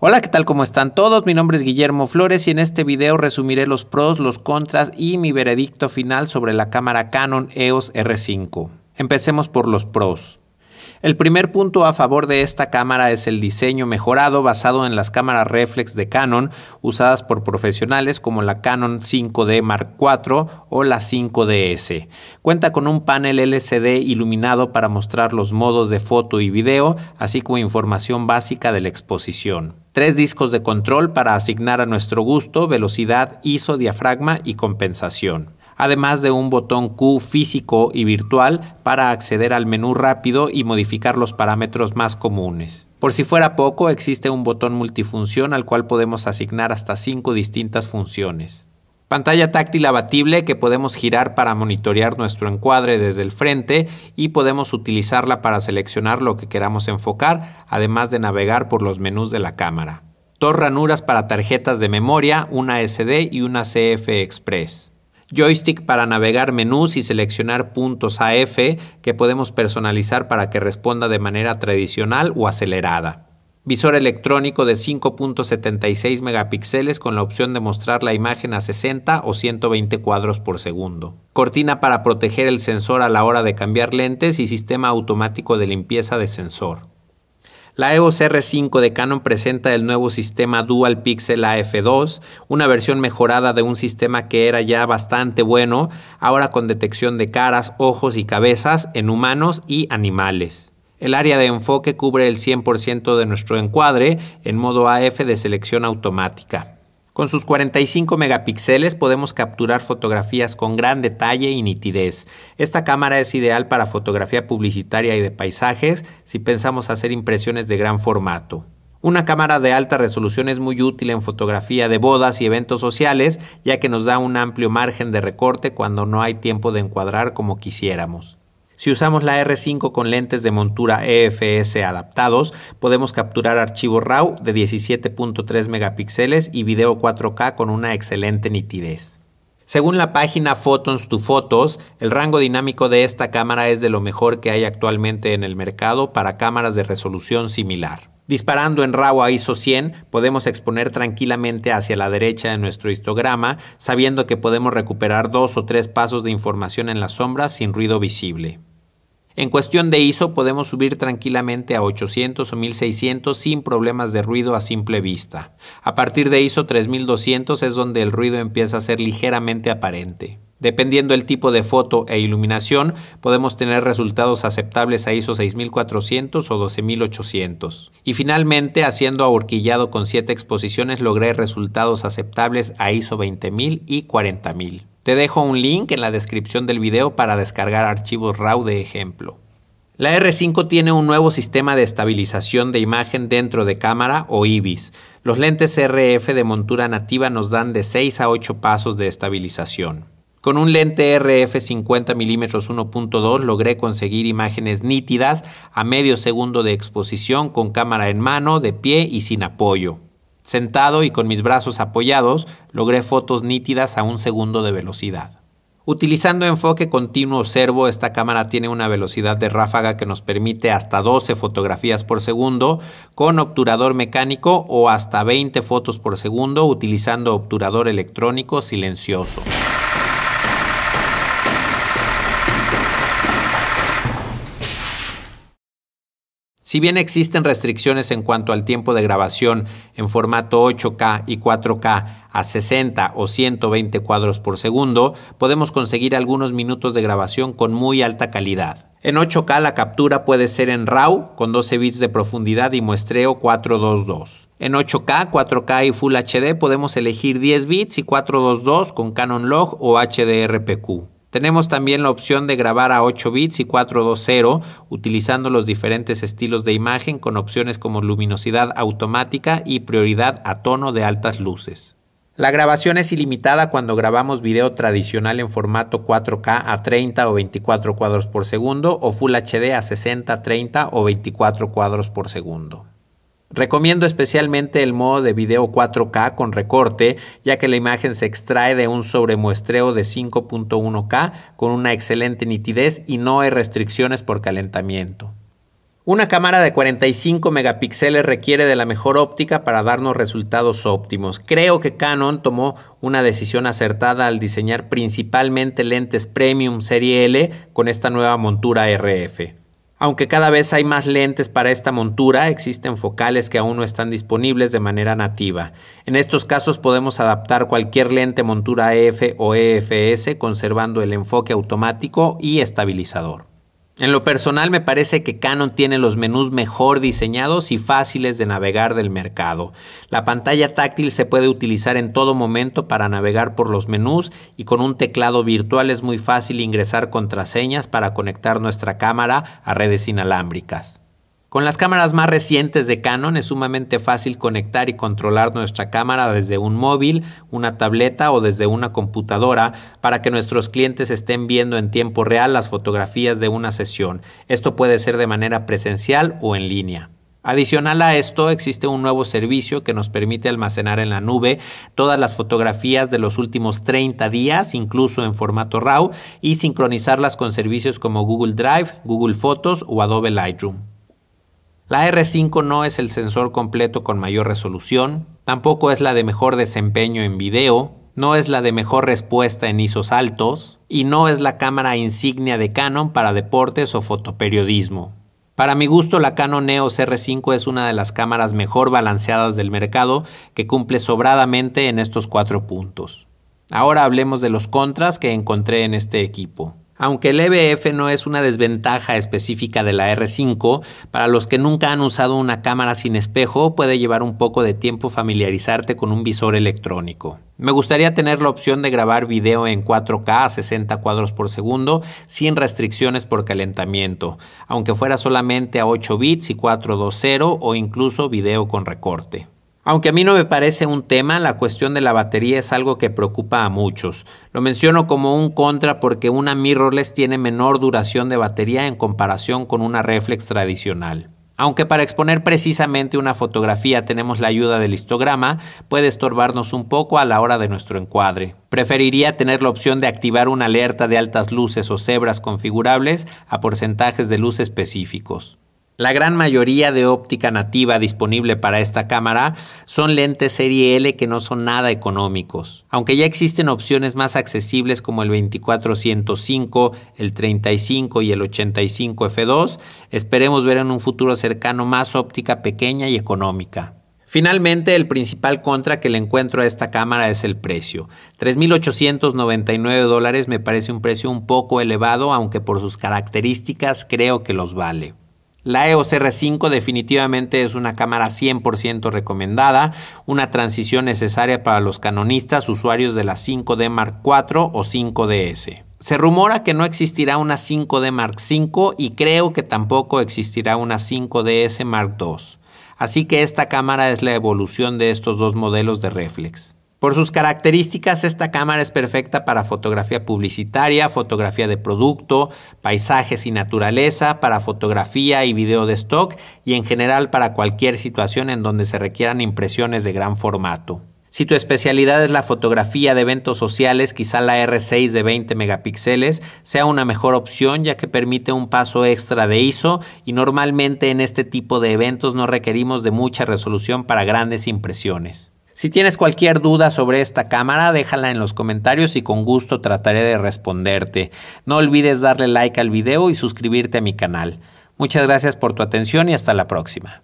Hola, ¿qué tal? ¿Cómo están todos? Mi nombre es Guillermo Flores y en este video resumiré los pros, los contras y mi veredicto final sobre la cámara Canon EOS R5. Empecemos por los pros. El primer punto a favor de esta cámara es el diseño mejorado basado en las cámaras reflex de Canon usadas por profesionales como la Canon 5D Mark IV o la 5DS. Cuenta con un panel LCD iluminado para mostrar los modos de foto y video, así como información básica de la exposición tres discos de control para asignar a nuestro gusto velocidad, ISO, diafragma y compensación además de un botón Q físico y virtual para acceder al menú rápido y modificar los parámetros más comunes. Por si fuera poco, existe un botón multifunción al cual podemos asignar hasta cinco distintas funciones. Pantalla táctil abatible que podemos girar para monitorear nuestro encuadre desde el frente y podemos utilizarla para seleccionar lo que queramos enfocar, además de navegar por los menús de la cámara. Dos ranuras para tarjetas de memoria, una SD y una CF Express joystick para navegar menús y seleccionar puntos AF que podemos personalizar para que responda de manera tradicional o acelerada visor electrónico de 5.76 megapíxeles con la opción de mostrar la imagen a 60 o 120 cuadros por segundo, cortina para proteger el sensor a la hora de cambiar lentes y sistema automático de limpieza de sensor. La EOS R5 de Canon presenta el nuevo sistema Dual Pixel AF2, una versión mejorada de un sistema que era ya bastante bueno, ahora con detección de caras, ojos y cabezas en humanos y animales. El área de enfoque cubre el 100% de nuestro encuadre en modo AF de selección automática. Con sus 45 megapíxeles podemos capturar fotografías con gran detalle y nitidez. Esta cámara es ideal para fotografía publicitaria y de paisajes si pensamos hacer impresiones de gran formato. Una cámara de alta resolución es muy útil en fotografía de bodas y eventos sociales, ya que nos da un amplio margen de recorte cuando no hay tiempo de encuadrar como quisiéramos. Si usamos la R5 con lentes de montura EFS adaptados, podemos capturar archivo RAW de 17.3 megapíxeles y video 4K con una excelente nitidez. Según la página Photons to Photos, el rango dinámico de esta cámara es de lo mejor que hay actualmente en el mercado para cámaras de resolución similar. Disparando en RAW a ISO 100, podemos exponer tranquilamente hacia la derecha de nuestro histograma, sabiendo que podemos recuperar dos o tres pasos de información en la sombra sin ruido visible. En cuestión de ISO podemos subir tranquilamente a 800 o 1600 sin problemas de ruido a simple vista. A partir de ISO 3200 es donde el ruido empieza a ser ligeramente aparente. Dependiendo el tipo de foto e iluminación, podemos tener resultados aceptables a ISO 6400 o 12800. Y finalmente, haciendo ahorquillado con 7 exposiciones, logré resultados aceptables a ISO 20000 y 40000. Te dejo un link en la descripción del video para descargar archivos RAW de ejemplo. La R5 tiene un nuevo sistema de estabilización de imagen dentro de cámara o IBIS. Los lentes RF de montura nativa nos dan de 6 a 8 pasos de estabilización. Con un lente RF 50 mm 1.2 logré conseguir imágenes nítidas a medio segundo de exposición con cámara en mano, de pie y sin apoyo. Sentado y con mis brazos apoyados, logré fotos nítidas a un segundo de velocidad. Utilizando enfoque continuo servo, esta cámara tiene una velocidad de ráfaga que nos permite hasta 12 fotografías por segundo con obturador mecánico o hasta 20 fotos por segundo utilizando obturador electrónico silencioso. Si bien existen restricciones en cuanto al tiempo de grabación en formato 8K y 4K a 60 o 120 cuadros por segundo, podemos conseguir algunos minutos de grabación con muy alta calidad. En 8K la captura puede ser en RAW con 12 bits de profundidad y muestreo 422. En 8K, 4K y Full HD podemos elegir 10 bits y 422 con Canon Log o HDRPQ. Tenemos también la opción de grabar a 8 bits y 420 utilizando los diferentes estilos de imagen con opciones como luminosidad automática y prioridad a tono de altas luces. La grabación es ilimitada cuando grabamos video tradicional en formato 4K a 30 o 24 cuadros por segundo o Full HD a 60, 30 o 24 cuadros por segundo. Recomiendo especialmente el modo de video 4K con recorte, ya que la imagen se extrae de un sobremuestreo de 5.1K con una excelente nitidez y no hay restricciones por calentamiento. Una cámara de 45 megapíxeles requiere de la mejor óptica para darnos resultados óptimos. Creo que Canon tomó una decisión acertada al diseñar principalmente lentes premium serie L con esta nueva montura RF. Aunque cada vez hay más lentes para esta montura, existen focales que aún no están disponibles de manera nativa. En estos casos podemos adaptar cualquier lente montura EF o EFS conservando el enfoque automático y estabilizador. En lo personal me parece que Canon tiene los menús mejor diseñados y fáciles de navegar del mercado. La pantalla táctil se puede utilizar en todo momento para navegar por los menús y con un teclado virtual es muy fácil ingresar contraseñas para conectar nuestra cámara a redes inalámbricas. Con las cámaras más recientes de Canon es sumamente fácil conectar y controlar nuestra cámara desde un móvil, una tableta o desde una computadora para que nuestros clientes estén viendo en tiempo real las fotografías de una sesión. Esto puede ser de manera presencial o en línea. Adicional a esto, existe un nuevo servicio que nos permite almacenar en la nube todas las fotografías de los últimos 30 días, incluso en formato RAW, y sincronizarlas con servicios como Google Drive, Google Fotos o Adobe Lightroom. La R5 no es el sensor completo con mayor resolución, tampoco es la de mejor desempeño en video, no es la de mejor respuesta en ISOs altos y no es la cámara insignia de Canon para deportes o fotoperiodismo. Para mi gusto, la Canon EOS R5 es una de las cámaras mejor balanceadas del mercado que cumple sobradamente en estos cuatro puntos. Ahora hablemos de los contras que encontré en este equipo. Aunque el EBF no es una desventaja específica de la R5, para los que nunca han usado una cámara sin espejo puede llevar un poco de tiempo familiarizarte con un visor electrónico. Me gustaría tener la opción de grabar video en 4K a 60 cuadros por segundo sin restricciones por calentamiento, aunque fuera solamente a 8 bits y 420 o incluso video con recorte. Aunque a mí no me parece un tema, la cuestión de la batería es algo que preocupa a muchos. Lo menciono como un contra porque una mirrorless tiene menor duración de batería en comparación con una reflex tradicional. Aunque para exponer precisamente una fotografía tenemos la ayuda del histograma, puede estorbarnos un poco a la hora de nuestro encuadre. Preferiría tener la opción de activar una alerta de altas luces o cebras configurables a porcentajes de luz específicos. La gran mayoría de óptica nativa disponible para esta cámara son lentes serie L que no son nada económicos, aunque ya existen opciones más accesibles como el 24 el 35 y el 85 f2, esperemos ver en un futuro cercano más óptica pequeña y económica. Finalmente, el principal contra que le encuentro a esta cámara es el precio. 3.899 dólares me parece un precio un poco elevado, aunque por sus características creo que los vale. La EOS R5 definitivamente es una cámara 100% recomendada, una transición necesaria para los canonistas usuarios de la 5D Mark IV o 5DS. Se rumora que no existirá una 5D Mark V y creo que tampoco existirá una 5DS Mark II. Así que esta cámara es la evolución de estos dos modelos de reflex. Por sus características, esta cámara es perfecta para fotografía publicitaria, fotografía de producto, paisajes y naturaleza, para fotografía y video de stock y en general para cualquier situación en donde se requieran impresiones de gran formato. Si tu especialidad es la fotografía de eventos sociales, quizá la R6 de 20 megapíxeles sea una mejor opción ya que permite un paso extra de ISO y normalmente en este tipo de eventos no requerimos de mucha resolución para grandes impresiones. Si tienes cualquier duda sobre esta cámara, déjala en los comentarios y con gusto trataré de responderte. No olvides darle like al video y suscribirte a mi canal. Muchas gracias por tu atención y hasta la próxima.